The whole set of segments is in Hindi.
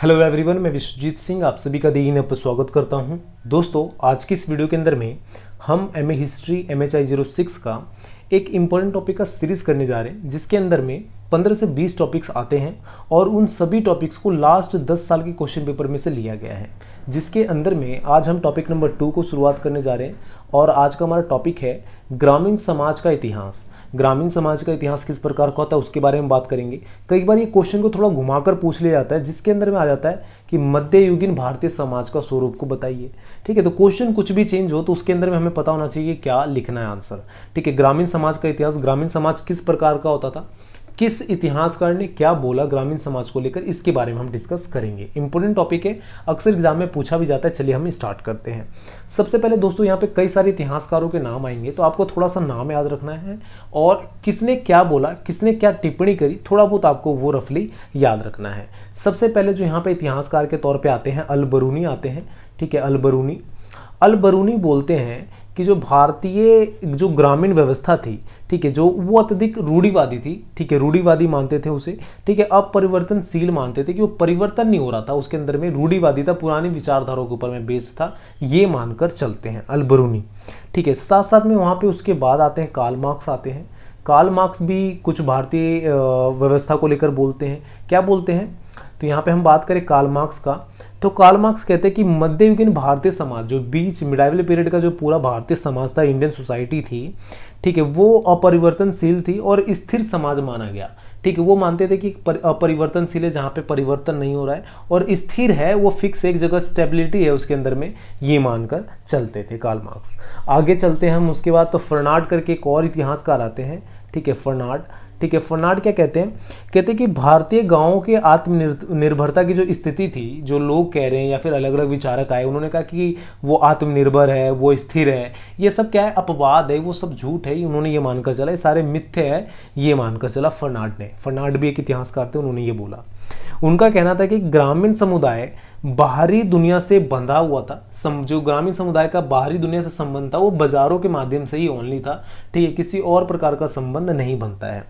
हेलो एवरीवन मैं विश्वजीत सिंह आप सभी का दिन पर स्वागत करता हूं दोस्तों आज की इस वीडियो के अंदर में हम M A history M H I zero six का एक इम्पॉर्टेंट टॉपिक का सीरीज करने जा रहे हैं जिसके अंदर में पंद्रह से बीस टॉपिक्स आते हैं और उन सभी टॉपिक्स को लास्ट दस साल के क्वेश्चन पेपर में से लिया गया है जिसके अंदर में आज हम टॉपिक नंबर टू को शुरुआत करने जा रहे हैं और आज का हमारा टॉपिक है ग्रामीण समाज का इतिहास ग्रामीण समाज का इतिहास किस प्रकार का होता है उसके बारे में बात करेंगे कई बार ये क्वेश्चन को थोड़ा घुमाकर पूछ लिया जाता है जिसके अंदर में आ जाता है कि मध्ययुगीन भारतीय समाज का स्वरूप को बताइए ठीक है तो क्वेश्चन कुछ भी चेंज हो तो उसके अंदर में हमें पता होना चाहिए क्या लिखना है आंसर ठीक है ग्रामीण समाज का इतिहास ग्रामीण समाज किस प्रकार का होता था किस इतिहासकार ने क्या बोला ग्रामीण समाज को लेकर इसके बारे में हम डिस्कस करेंगे इंपॉर्टेंट टॉपिक है अक्सर एग्जाम में पूछा भी जाता है चलिए हम स्टार्ट करते हैं सबसे पहले दोस्तों यहाँ पे कई सारे इतिहासकारों के नाम आएंगे तो आपको थोड़ा सा नाम याद रखना है और किसने क्या बोला किसने क्या टिप्पणी करी थोड़ा बहुत आपको वो रफली याद रखना है सबसे पहले जो यहाँ पे इतिहासकार के तौर पर आते हैं अलबरूनी आते हैं ठीक है अलबरूनी अलबरूनी बोलते हैं कि जो भारतीय जो ग्रामीण व्यवस्था थी ठीक है जो वो अत्यधिक रूढ़ीवादी थी ठीक है रूढ़ीवादी मानते थे उसे ठीक है अपरिवर्तनशील मानते थे कि वो परिवर्तन नहीं हो रहा था उसके अंदर में रूढ़ीवादी था पुरानी विचारधाराओं के ऊपर में बेस्ड था ये मानकर चलते हैं अलबरूनी ठीक है साथ साथ में वहाँ पर उसके बाद आते हैं काल मार्क्स आते हैं काल मार्क्स भी कुछ भारतीय व्यवस्था को लेकर बोलते हैं क्या बोलते हैं तो यहाँ पे हम बात करें काल मार्क्स का तो काल मार्क्स कहते हैं कि मध्ययुगीन भारतीय समाज जो बीच मिडाइवल पीरियड का जो पूरा भारतीय समाज था इंडियन सोसाइटी थी ठीक है वो अपरिवर्तनशील थी और स्थिर समाज माना गया ठीक है वो मानते थे कि अपरिवर्तनशील है जहाँ पे परिवर्तन नहीं हो रहा है और स्थिर है वो फिक्स एक जगह स्टेबिलिटी है उसके अंदर में ये मानकर चलते थे काल मार्क्स आगे चलते हैं हम उसके बाद तो फर्नाड करके एक और इतिहासकार आते हैं ठीक है फर्नाड ठीक है फर्नाड क्या कहते हैं कहते हैं कि भारतीय गांवों के आत्मनिर्भरता की जो स्थिति थी जो लोग कह रहे हैं या फिर अलग अलग विचारक आए उन्होंने कहा कि वो आत्मनिर्भर है वो स्थिर है ये सब क्या है अपवाद है वो सब झूठ है उन्होंने ये मानकर चला ये सारे मिथ्य है ये मानकर चला फर्नाड ने फर्नाड भी एक इतिहासकार थे उन्होंने ये बोला उनका कहना था कि ग्रामीण समुदाय बाहरी दुनिया से बंधा हुआ था सम जो ग्रामीण समुदाय का बाहरी दुनिया से संबंध था वो बाजारों के माध्यम से ही ओनली था ठीक है किसी और प्रकार का संबंध नहीं बनता है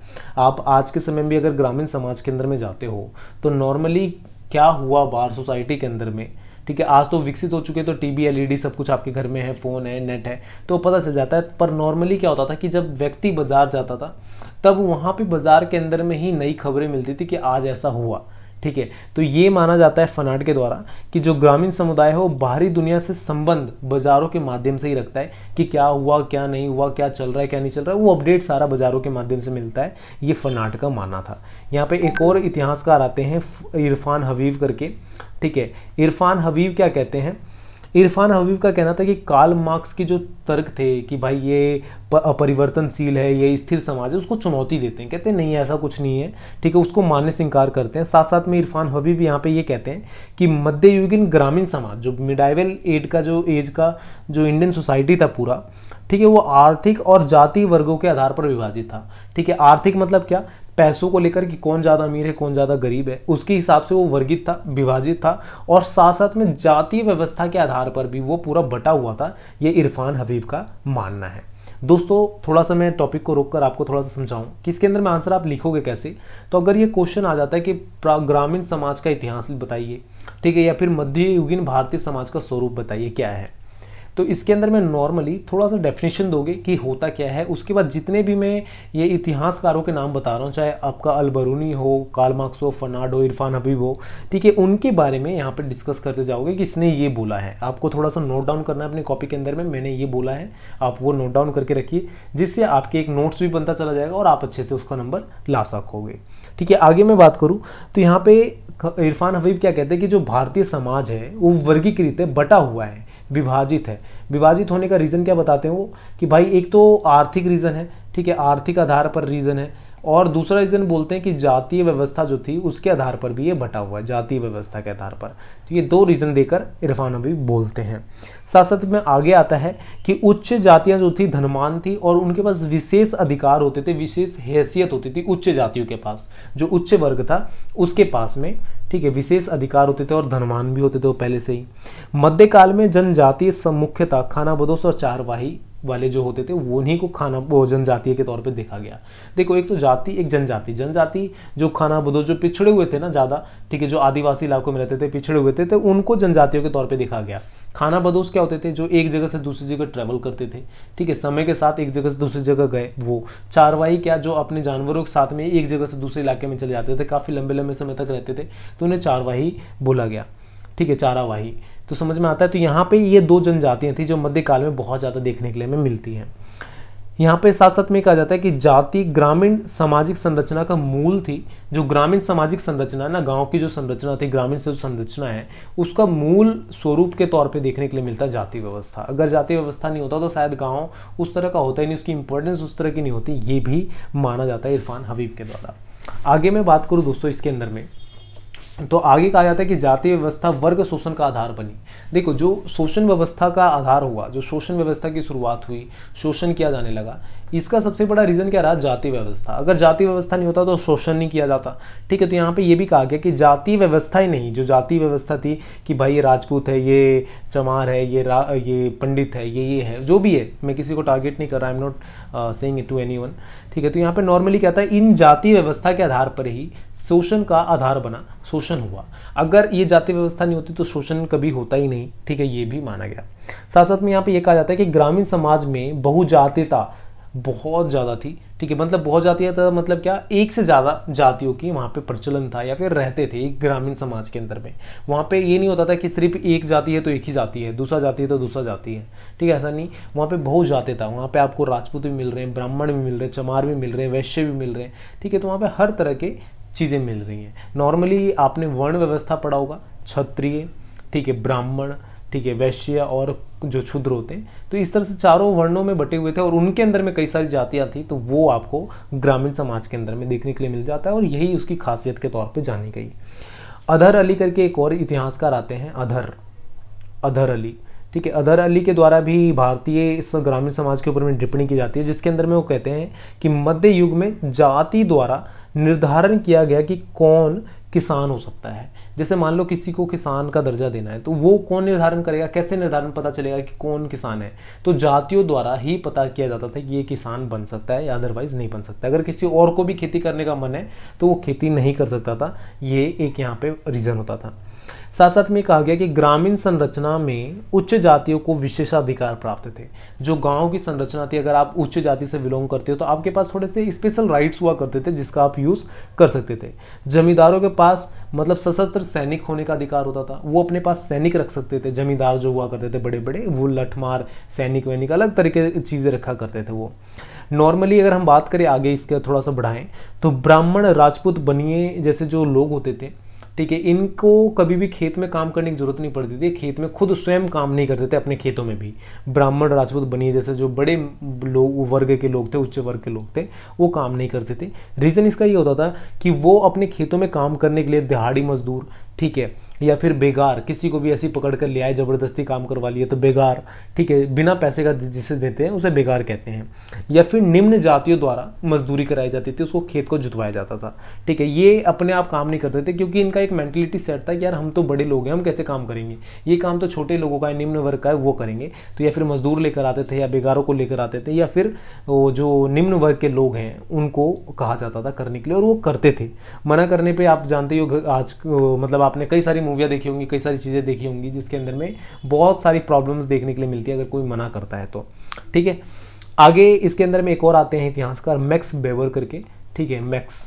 आप आज के समय में भी अगर ग्रामीण समाज के अंदर में जाते हो तो नॉर्मली क्या हुआ बाहर सोसाइटी के अंदर में ठीक है आज तो विकसित हो चुके हैं तो वी एल e सब कुछ आपके घर में है फ़ोन है नेट है तो पता चल जाता है पर नॉर्मली क्या होता था कि जब व्यक्ति बाजार जाता था तब वहाँ पे बाजार के अंदर में ही नई खबरें मिलती थी कि आज ऐसा हुआ ठीक है तो ये माना जाता है फनाट के द्वारा कि जो ग्रामीण समुदाय है वो बाहरी दुनिया से संबंध बाजारों के माध्यम से ही रखता है कि क्या हुआ क्या नहीं हुआ क्या चल रहा है क्या नहीं चल रहा है वो अपडेट सारा बाजारों के माध्यम से मिलता है ये फनाड का माना था यहाँ पे एक और इतिहासकार आते हैं इरफान हबीब करके ठीक है इरफान हबीब क्या कहते हैं इरफान हबीब का कहना था कि कार्ल मार्क्स के जो तर्क थे कि भाई ये अपरिवर्तनशील है ये स्थिर समाज है उसको चुनौती देते हैं कहते हैं नहीं ऐसा कुछ नहीं है ठीक है उसको मानने से इंकार करते हैं साथ साथ में इरफान हबीब यहाँ पे ये कहते हैं कि मध्ययुगीन ग्रामीण समाज जो मिडाइवल एड का जो एज का जो इंडियन सोसाइटी था पूरा ठीक है वो आर्थिक और जाति वर्गों के आधार पर विभाजित था ठीक है आर्थिक मतलब क्या पैसों को लेकर कि कौन ज़्यादा अमीर है कौन ज़्यादा गरीब है उसके हिसाब से वो वर्गित था विभाजित था और साथ साथ में जातीय व्यवस्था के आधार पर भी वो पूरा बटा हुआ था ये इरफान हबीब का मानना है दोस्तों थोड़ा सा मैं टॉपिक को रोक कर आपको थोड़ा सा समझाऊं कि इसके अंदर में आंसर आप लिखोगे कैसे तो अगर ये क्वेश्चन आ जाता है कि ग्रामीण समाज का इतिहास बताइए ठीक है या फिर मध्ययुगीन भारतीय समाज का स्वरूप बताइए क्या है तो इसके अंदर मैं नॉर्मली थोड़ा सा डेफिनेशन दोगे कि होता क्या है उसके बाद जितने भी मैं ये इतिहासकारों के नाम बता रहा हूँ चाहे आपका अलबरूनी हो काल मार्क्स हो फर्नाडो इरफान हबीब हो ठीक है उनके बारे में यहाँ पर डिस्कस करते जाओगे कि इसने ये बोला है आपको थोड़ा सा नोट डाउन करना है अपनी कॉपी के अंदर में मैंने ये बोला है आप वो नोट डाउन करके रखिए जिससे आपके एक नोट्स भी बनता चला जाएगा और आप अच्छे से उसका नंबर ला सकोगे ठीक है आगे मैं बात करूँ तो यहाँ पे इरफान हबीब क्या कहते हैं कि जो भारतीय समाज है वो वर्गीकृत है बटा हुआ है विभाजित है विभाजित होने का रीज़न क्या बताते हैं वो कि भाई एक तो आर्थिक रीज़न है ठीक है आर्थिक आधार पर रीज़न है और दूसरा रीज़न बोलते हैं कि जातीय व्यवस्था जो थी उसके आधार पर भी ये बटा हुआ है जातीय व्यवस्था के आधार पर तो ये दो रीज़न देकर इरफान अभी बोलते हैं साथ साथ में आगे आता है कि उच्च जातियां जो थी धनमान थी और उनके पास विशेष अधिकार होते थे विशेष हैसियत होती थी उच्च जातियों के पास जो उच्च वर्ग था उसके पास में ठीक है विशेष अधिकार होते थे और धनवान भी होते थे वो पहले से ही मध्यकाल में जनजातीय खाना बदोश और चारवाही वाले जो होते थे उन्हीं को खाना वो जनजातीय के तौर पे देखा गया देखो एक तो जाति एक जनजाति जनजाति जो खाना बदो जो पिछड़े हुए थे ना ज़्यादा ठीक है जो आदिवासी इलाकों में रहते थे पिछड़े हुए थे तो उनको जनजातियों के तौर पर देखा गया खाना बदोश क्या होते थे जो एक जगह से दूसरी जगह ट्रैवल करते थे ठीक है समय के साथ एक जगह से दूसरी जगह गए वो चारवाई क्या जो अपने जानवरों के साथ में एक जगह से दूसरे इलाके में चले जाते थे काफ़ी लंबे लंबे समय तक रहते थे तो उन्हें चारवाही बोला गया ठीक है चारावाही तो समझ में आता है तो यहाँ पे ये दो जनजातियाँ थी जो मध्यकाल में बहुत ज़्यादा देखने के लिए हमें मिलती हैं यहाँ पे साथ साथ में कहा जाता है कि जाति ग्रामीण सामाजिक संरचना का मूल थी जो ग्रामीण सामाजिक संरचना ना गांव की जो संरचना थी ग्रामीण से जो संरचना है उसका मूल स्वरूप के तौर पे देखने के लिए मिलता है जाति व्यवस्था अगर जाति व्यवस्था नहीं होता तो शायद गांव उस तरह का होता ही नहीं उसकी इंपॉर्टेंस उस तरह की नहीं होती ये भी माना जाता है इरफान हबीब के द्वारा आगे मैं बात करूँ दोस्तों इसके अंदर में तो आगे कहा जाता है कि जाति व्यवस्था वर्ग शोषण का आधार बनी देखो जो शोषण व्यवस्था का आधार हुआ जो शोषण व्यवस्था की शुरुआत हुई शोषण किया जाने लगा इसका सबसे बड़ा रीज़न क्या रहा जाति व्यवस्था अगर जाति व्यवस्था नहीं होता तो शोषण नहीं किया जाता ठीक है तो यहाँ पे ये भी कहा गया कि जाति व्यवस्था ही नहीं जो जाति व्यवस्था थी कि भाई ये राजपूत है ये चमार है ये ये पंडित है ये ये है जो भी है मैं किसी को टारगेट नहीं कर रहा I am not saying it to any ठीक है तो यहाँ पर नॉर्मली कहता है इन जाति व्यवस्था के आधार पर ही शोषण का आधार बना शोषण हुआ अगर ये जाति व्यवस्था नहीं होती तो शोषण कभी होता ही नहीं ठीक है ये भी माना गया साथ साथ में यहाँ पे ये कहा जाता है कि ग्रामीण समाज में बहुजातीयता बहुत ज़्यादा थी ठीक है मतलब बहुत जातियाँ मतलब क्या एक से ज़्यादा जातियों की वहाँ पे प्रचलन था या फिर रहते थे एक ग्रामीण समाज के अंदर में वहाँ पे ये नहीं होता था कि सिर्फ एक जाति है तो एक ही जाति है दूसरा जाति है तो दूसरा जाति है ठीक है ऐसा नहीं वहाँ पे बहुत जाते था वहाँ पे आपको राजपूत भी मिल रहे हैं ब्राह्मण भी मिल रहे हैं चमार भी मिल रहे हैं वैश्य भी मिल रहे हैं ठीक है तो वहाँ पर हर तरह के चीज़ें मिल रही हैं नॉर्मली आपने वर्ण व्यवस्था पढ़ा होगा क्षत्रिय ठीक है ब्राह्मण ठीक है वैश्य और जो क्षुद्र होते हैं तो इस तरह से चारों वर्णों में बटे हुए थे और उनके अंदर में कई सारी जातियाँ थी तो वो आपको ग्रामीण समाज के अंदर में देखने के लिए मिल जाता है और यही उसकी खासियत के तौर पर जानी गई अधर अली करके एक और इतिहासकार आते हैं अधर अधर अली ठीक है अधर अली के द्वारा भी भारतीय इस ग्रामीण समाज के ऊपर में टिप्पणी की जाती है जिसके अंदर में वो कहते हैं कि मध्य युग में जाति द्वारा निर्धारण किया गया कि कौन किसान हो सकता है जैसे मान लो किसी को किसान का दर्जा देना है तो वो कौन निर्धारण करेगा कैसे निर्धारण पता चलेगा कि कौन किसान है तो जातियों द्वारा ही पता किया जाता था कि ये किसान बन सकता है या अदरवाइज नहीं बन सकता अगर किसी और को भी खेती करने का मन है तो वो खेती नहीं कर सकता था ये एक यहाँ पे रीज़न होता था साथ साथ में कहा गया कि ग्रामीण संरचना में उच्च जातियों को विशेषाधिकार प्राप्त थे जो गांव की संरचना थी अगर आप उच्च जाति से बिलोंग करते हो तो आपके पास थोड़े से स्पेशल राइट्स हुआ करते थे जिसका आप यूज़ कर सकते थे जमींदारों के पास मतलब सशस्त्र सैनिक होने का अधिकार होता था वो अपने पास सैनिक रख सकते थे जमींदार जो हुआ करते थे बड़े बड़े वो लठमार सैनिक वैनिक अलग तरीके की चीज़ें रखा करते थे वो नॉर्मली अगर हम बात करें आगे इसके थोड़ा सा बढ़ाएं तो ब्राह्मण राजपूत बनिए जैसे जो लोग होते थे ठीक है इनको कभी भी खेत में काम करने की जरूरत नहीं पड़ती थी खेत में खुद स्वयं काम नहीं करते थे अपने खेतों में भी ब्राह्मण राजपूत बनिए जैसे जो बड़े लोग वर्ग के लोग थे उच्च वर्ग के लोग थे वो काम नहीं करते थे रीज़न इसका ये होता था कि वो अपने खेतों में काम करने के लिए दिहाड़ी मजदूर ठीक है या फिर बेगार किसी को भी ऐसी पकड़ कर ले आए ज़बरदस्ती काम करवा लिए तो बेगार ठीक है बिना पैसे का जिसे देते हैं उसे बेगार कहते हैं या फिर निम्न जातियों द्वारा मजदूरी कराई जाती थी उसको खेत को जुतवाया जाता था ठीक है ये अपने आप काम नहीं करते थे क्योंकि इनका एक मैंटिलिटी सेट था कि यार हम तो बड़े लोग हैं हम कैसे काम करेंगे ये काम तो छोटे लोगों का है निम्न वर्ग का है वो करेंगे तो या फिर मजदूर लेकर आते थे या बेगारों को लेकर आते थे या फिर वो जो निम्न वर्ग के लोग हैं उनको कहा जाता था करने के लिए और वो करते थे मना करने पर आप जानते हो आज मतलब आपने कई सारी मूवियाँ देखी होंगी कई सारी चीज़ें देखी होंगी जिसके अंदर में बहुत सारी प्रॉब्लम्स देखने के लिए मिलती है अगर कोई मना करता है तो ठीक है आगे इसके अंदर में एक और आते हैं इतिहासकार मैक्स बेबर करके ठीक है मैक्स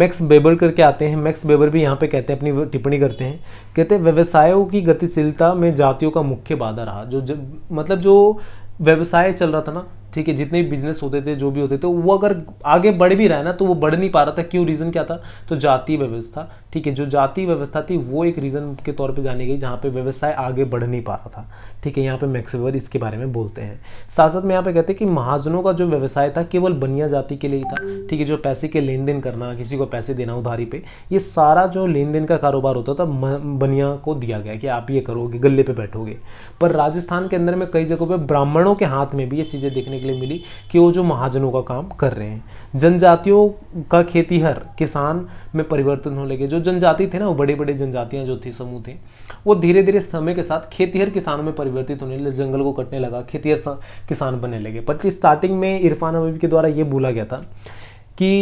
मैक्स बेबर करके आते हैं मैक्स बेबर भी यहाँ पे कहते हैं अपनी टिप्पणी करते हैं कहते हैं व्यवसायों की गतिशीलता में जातियों का मुख्य बाधा रहा जो, जो मतलब जो व्यवसाय चल रहा था ना ठीक है जितने भी बिजनेस होते थे जो भी होते थे वो अगर आगे बढ़ भी रहा है ना तो वो बढ़ नहीं पा रहा था क्यों रीज़न क्या था तो जातीय व्यवस्था ठीक है जो जातीय व्यवस्था थी वो एक रीज़न के तौर पे जानी गई जहाँ पे व्यवसाय आगे बढ़ नहीं पा रहा था ठीक है यहाँ पे मैक्सिवर इसके बारे में बोलते हैं साथ साथ में यहाँ पे कहते हैं कि महाजनों का जो व्यवसाय था केवल बनिया जाति के लिए ही था ठीक है जो पैसे के लेन देन करना किसी को पैसे देना उधारी पे ये सारा जो लेन देन का कारोबार होता था बनिया को दिया गया कि आप ये करोगे गले पर बैठोगे पर राजस्थान के अंदर में कई जगहों पर ब्राह्मणों के हाथ में भी ये चीज़ें देखने के लिए मिली कि वो जो महाजनों का काम कर रहे हैं जनजातियों का खेतीहर किसान में परिवर्तन होने लगे जो जनजाति थे ना वो बड़े बड़े जनजातियाँ जो थे समूह थे वो धीरे धीरे समय के साथ खेतीहर किसानों में परिवर्तित होने लगे जंगल को कटने लगा खेतीहर किसान बनने लगे पर स्टार्टिंग में इरफान अबीब के द्वारा ये बोला गया था कि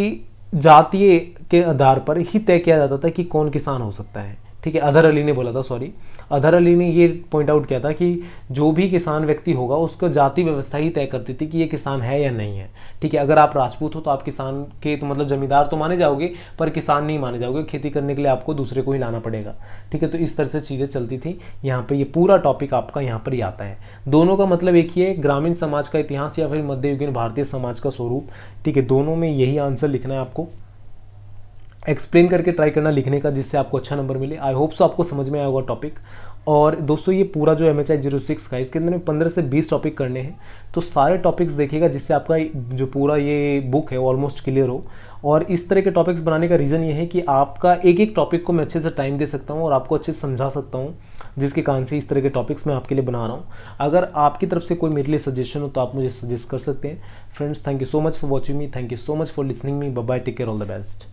जातीय के आधार पर ही तय किया जाता था कि कौन किसान हो सकता है ठीक है अधर अली ने बोला था सॉरी अधर अली ने ये पॉइंट आउट किया था कि जो भी किसान व्यक्ति होगा उसको जाति व्यवस्था ही तय करती थी कि ये किसान है या नहीं है ठीक है अगर आप राजपूत हो तो आप किसान के तो मतलब जमींदार तो माने जाओगे पर किसान नहीं माने जाओगे खेती करने के लिए आपको दूसरे को ही लाना पड़ेगा ठीक है तो इस तरह से चीज़ें चलती थी यहाँ पर ये पूरा टॉपिक आपका यहाँ पर ही आता है दोनों का मतलब एक ही है ग्रामीण समाज का इतिहास या फिर मध्ययुगीन भारतीय समाज का स्वरूप ठीक है दोनों में यही आंसर लिखना है आपको एक्सप्लेन करके ट्राई करना लिखने का जिससे आपको अच्छा नंबर मिले आई होप सो आपको समझ में आया होगा टॉपिक और दोस्तों ये पूरा जो M H I zero six का इसके अंदर में पंद्रह से बीस टॉपिक करने हैं तो सारे टॉपिक्स देखिएगा जिससे आपका जो पूरा ये बुक है ऑलमोस्ट क्लियर हो और इस तरह के टॉपिक्स बनाने का रीज़न ये है कि आपका एक एक टॉपिक को मैं अच्छे से टाइम दे सकता हूँ और आपको अच्छे से समझा सकता हूँ जिसके कारण से इस तरह के टॉपिक्स मैं आपके लिए बना रहा हूँ अगर आपकी तरफ से कोई मेरे लिए सजेशन हो तो आप मुझे सजेस्ट कर सकते हैं friends thank you so much for watching me thank you so much for listening me bye take care all the best